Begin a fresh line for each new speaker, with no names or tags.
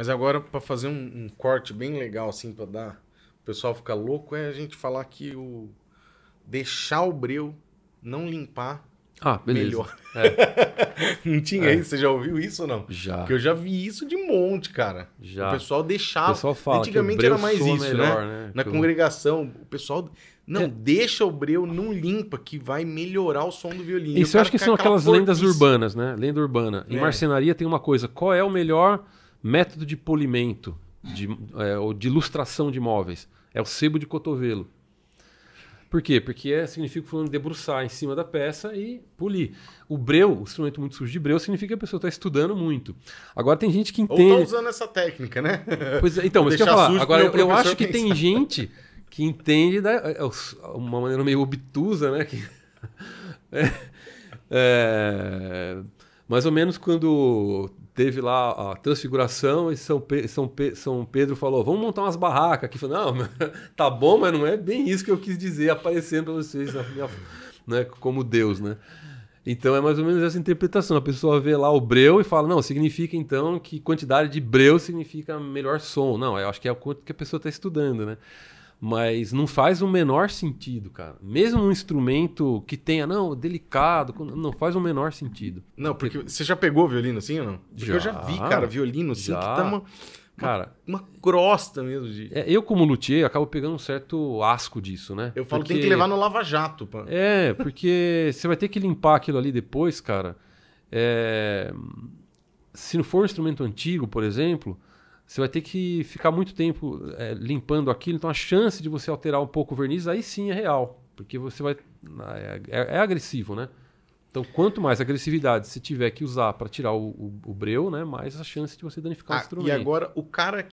Mas agora, para fazer um, um, corte bem legal, assim, para dar. O pessoal fica louco, é a gente falar que o. Deixar o breu não limpar ah, beleza. Melhor. É. não tinha é. isso? Você já ouviu isso ou não? Já. Porque eu já vi isso de monte, cara. Já. O pessoal deixava. O pessoal fala Antigamente era mais isso, né? melhor, né? né? Na que congregação, o pessoal. Não, é. deixa o breu, não limpa, que vai melhorar o som do violino. Isso eu acho que são aquelas lendas
urbanas, né? Lenda urbana. Em é. marcenaria tem uma coisa: qual é o melhor Método de polimento de, é, ou de ilustração de móveis. É o sebo de cotovelo. Por quê? Porque é, significa o debruçar em cima da peça e polir. O breu, o instrumento muito sujo de breu, significa que a pessoa está estudando muito. Agora tem gente que entende. Ou tá usando
essa técnica, né? Pois é, então, mas que eu falar. Agora, eu, eu acho que pensar. tem
gente que entende da é, é, uma maneira meio obtusa, né? Que, é, é, mais ou menos quando teve lá a transfiguração e São, Pe São, Pe São Pedro falou, vamos montar umas barracas aqui. Falei, não, tá bom, mas não é bem isso que eu quis dizer aparecendo para vocês minha, né, como Deus, né? Então é mais ou menos essa interpretação. A pessoa vê lá o breu e fala, não, significa então que quantidade de breu significa melhor som. Não, eu acho que é o quanto que a pessoa está estudando, né? Mas não faz o menor sentido, cara. Mesmo um instrumento que tenha, não, delicado, não faz o menor sentido. Não, porque você já pegou violino assim ou não? Porque já, eu já vi, cara, violino assim já. que tá uma, cara, uma crosta mesmo. De... É, eu, como luthier, acabo pegando um certo asco disso, né? Eu falo porque... tem que levar no lava-jato. É, porque você vai ter que limpar aquilo ali depois, cara. É... Se não for um instrumento antigo, por exemplo, você vai ter que ficar muito tempo é, limpando aquilo, então a chance de você alterar um pouco o verniz aí sim é real, porque você vai. É, é, é agressivo, né? Então, quanto mais agressividade você tiver que usar para tirar o, o, o, breu, né, mais a chance de você danificar ah, o instrumento. E
agora, o cara